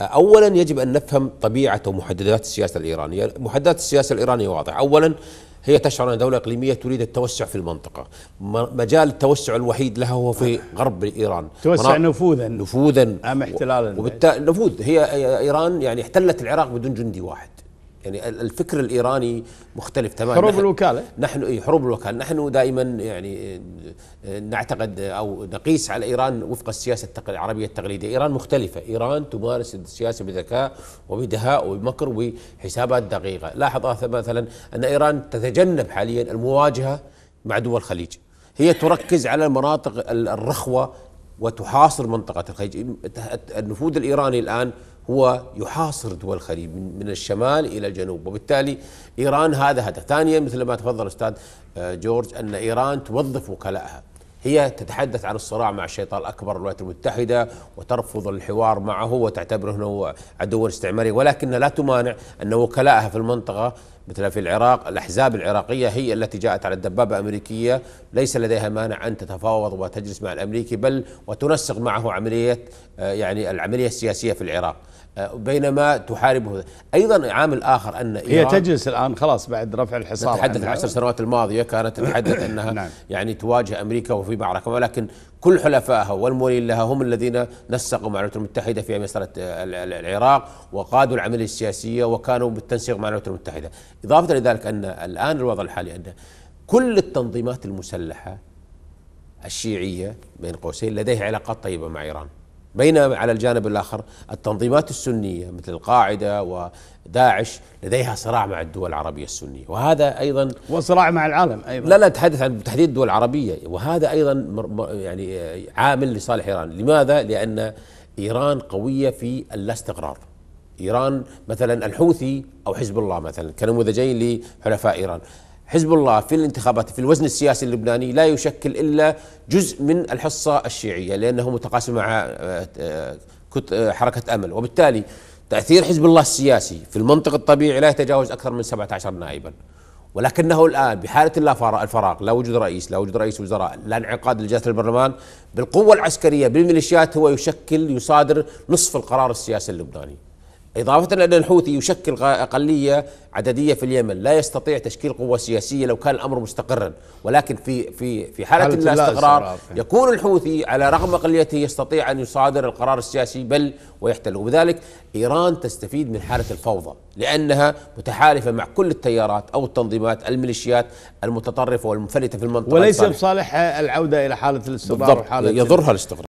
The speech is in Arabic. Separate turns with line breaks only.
اولا يجب ان نفهم طبيعه ومحددات السياسه الايرانيه، محددات السياسه الايرانيه واضحه، اولا هي تشعر ان دوله اقليميه تريد التوسع في المنطقه، مجال التوسع الوحيد لها هو في غرب ايران توسع نفوذا نفوذا ام احتلالا وبالتالي نفوذ هي ايران يعني احتلت العراق بدون جندي واحد يعني الفكر الايراني مختلف تماما حروب الوكاله نحن اي حروب الوكاله نحن دائما يعني آه، نعتقد او نقيس على ايران وفق السياسه العربيه التقليديه ايران مختلفه ايران تمارس السياسه بذكاء وبدهاء وبمكر وحسابات دقيقه لاحظ آه، مثلا ان ايران تتجنب حاليا المواجهه مع دول الخليج هي تركز على المناطق الرخوه وتحاصر منطقة الخليج النفوذ الإيراني الآن هو يحاصر دول الخليج من الشمال الى الجنوب وبالتالي ايران هذا هدف، ثانيا مثل ما تفضل استاذ آه، جورج ان ايران توظف وكلائها هي تتحدث عن الصراع مع الشيطان الاكبر الولايات المتحده وترفض الحوار معه وتعتبره انه عدو استعماري ولكنها لا تمانع ان وكلائها في المنطقه مثل في العراق الأحزاب العراقية هي التي جاءت على الدبابة الأمريكية ليس لديها مانع أن تتفاوض وتجلس مع الأمريكي بل وتنسق معه عملية آه، يعني العملية السياسية في العراق آه، بينما تحاربه أيضا عامل آخر أن إيران هي تجلس الآن خلاص بعد رفع الحصار نتحدث العشر سنوات الماضية كانت تتحدث أنها نعم. يعني تواجه أمريكا وفي معركة ولكن كل حلفائها والمولين لها هم الذين نسقوا مع الولايات المتحده في مساله العراق وقادوا العمليه السياسيه وكانوا بالتنسيق مع الولايات المتحده، اضافه لذلك ان الان الوضع الحالي ان كل التنظيمات المسلحه الشيعيه بين قوسين لديها علاقات طيبه مع ايران. بينما على الجانب الاخر التنظيمات السنيه مثل القاعده وداعش لديها صراع مع الدول العربيه السنيه وهذا ايضا وصراع مع العالم ايضا لا لا اتحدث عن تحديد الدول العربيه وهذا ايضا يعني عامل لصالح ايران لماذا لان ايران قويه في الاستقرار ايران مثلا الحوثي او حزب الله مثلا كنموذجين لحلفاء ايران حزب الله في الانتخابات في الوزن السياسي اللبناني لا يشكل الا جزء من الحصه الشيعيه لانه متقاسم مع آه، آه، آه، حركه امل وبالتالي تاثير حزب الله السياسي في المنطق الطبيعي لا يتجاوز اكثر من 17 نائبا ولكنه الان بحاله لا الفراغ لا وجود رئيس لا وجود رئيس وزراء لا انعقاد لجلسة البرلمان بالقوه العسكريه بالميليشيات هو يشكل يصادر نصف القرار السياسي اللبناني إضافة أن الحوثي يشكل أقلية عددية في اليمن لا يستطيع تشكيل قوة سياسية لو كان الأمر مستقرا ولكن في في في حالة, حالة لا استقرار يكون الحوثي على رغم أقليته يستطيع أن يصادر القرار السياسي بل ويحتل وبذلك إيران تستفيد من حالة الفوضى لأنها متحالفة مع كل التيارات أو التنظيمات الميليشيات المتطرفة والمنفلتة في المنطقة وليس بصالحها العودة إلى حالة الاستقرار بالضبط يضرها الاستقرار